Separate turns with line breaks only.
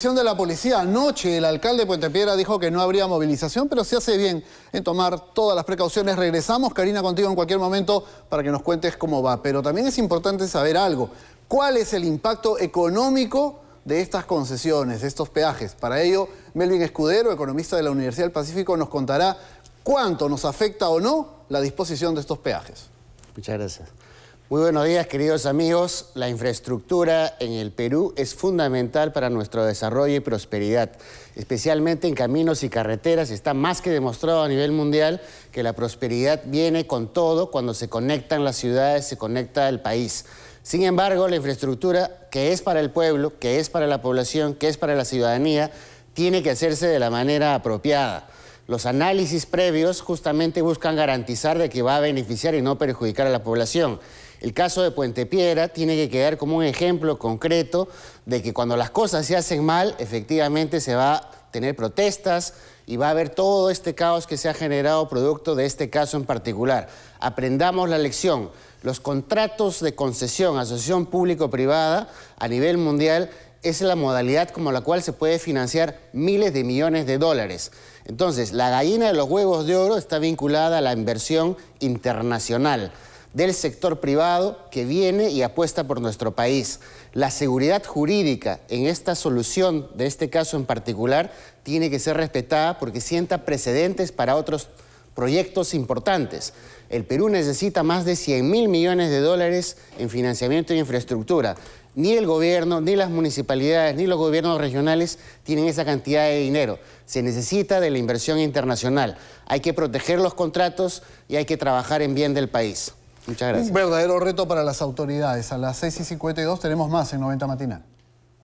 de la policía. Anoche el alcalde de Puente Piedra dijo que no habría movilización, pero se hace bien en tomar todas las precauciones. Regresamos, Karina, contigo en cualquier momento para que nos cuentes cómo va. Pero también es importante saber algo. ¿Cuál es el impacto económico de estas concesiones, de estos peajes? Para ello, Melvin Escudero, economista de la Universidad del Pacífico, nos contará
cuánto nos afecta o no la disposición de estos peajes. Muchas gracias. Muy buenos días, queridos amigos. La infraestructura en el Perú es fundamental para nuestro desarrollo y prosperidad. Especialmente en caminos y carreteras está más que demostrado a nivel mundial que la prosperidad viene con todo cuando se conectan las ciudades, se conecta el país. Sin embargo, la infraestructura que es para el pueblo, que es para la población, que es para la ciudadanía, tiene que hacerse de la manera apropiada. Los análisis previos justamente buscan garantizar de que va a beneficiar y no perjudicar a la población. El caso de Puente Piedra tiene que quedar como un ejemplo concreto de que cuando las cosas se hacen mal, efectivamente se va a tener protestas y va a haber todo este caos que se ha generado producto de este caso en particular. Aprendamos la lección. Los contratos de concesión, asociación público-privada a nivel mundial es la modalidad como la cual se puede financiar miles de millones de dólares. Entonces, la gallina de los huevos de oro está vinculada a la inversión internacional del sector privado que viene y apuesta por nuestro país. La seguridad jurídica en esta solución de este caso en particular tiene que ser respetada porque sienta precedentes para otros proyectos importantes. El Perú necesita más de 100 mil millones de dólares en financiamiento e infraestructura. Ni el gobierno, ni las municipalidades, ni los gobiernos regionales tienen esa cantidad de dinero. Se necesita de la inversión internacional. Hay que proteger los contratos y hay que trabajar en bien del país. Muchas gracias.
verdadero reto para las autoridades. A las 6 y 52 tenemos más en 90 Matinal.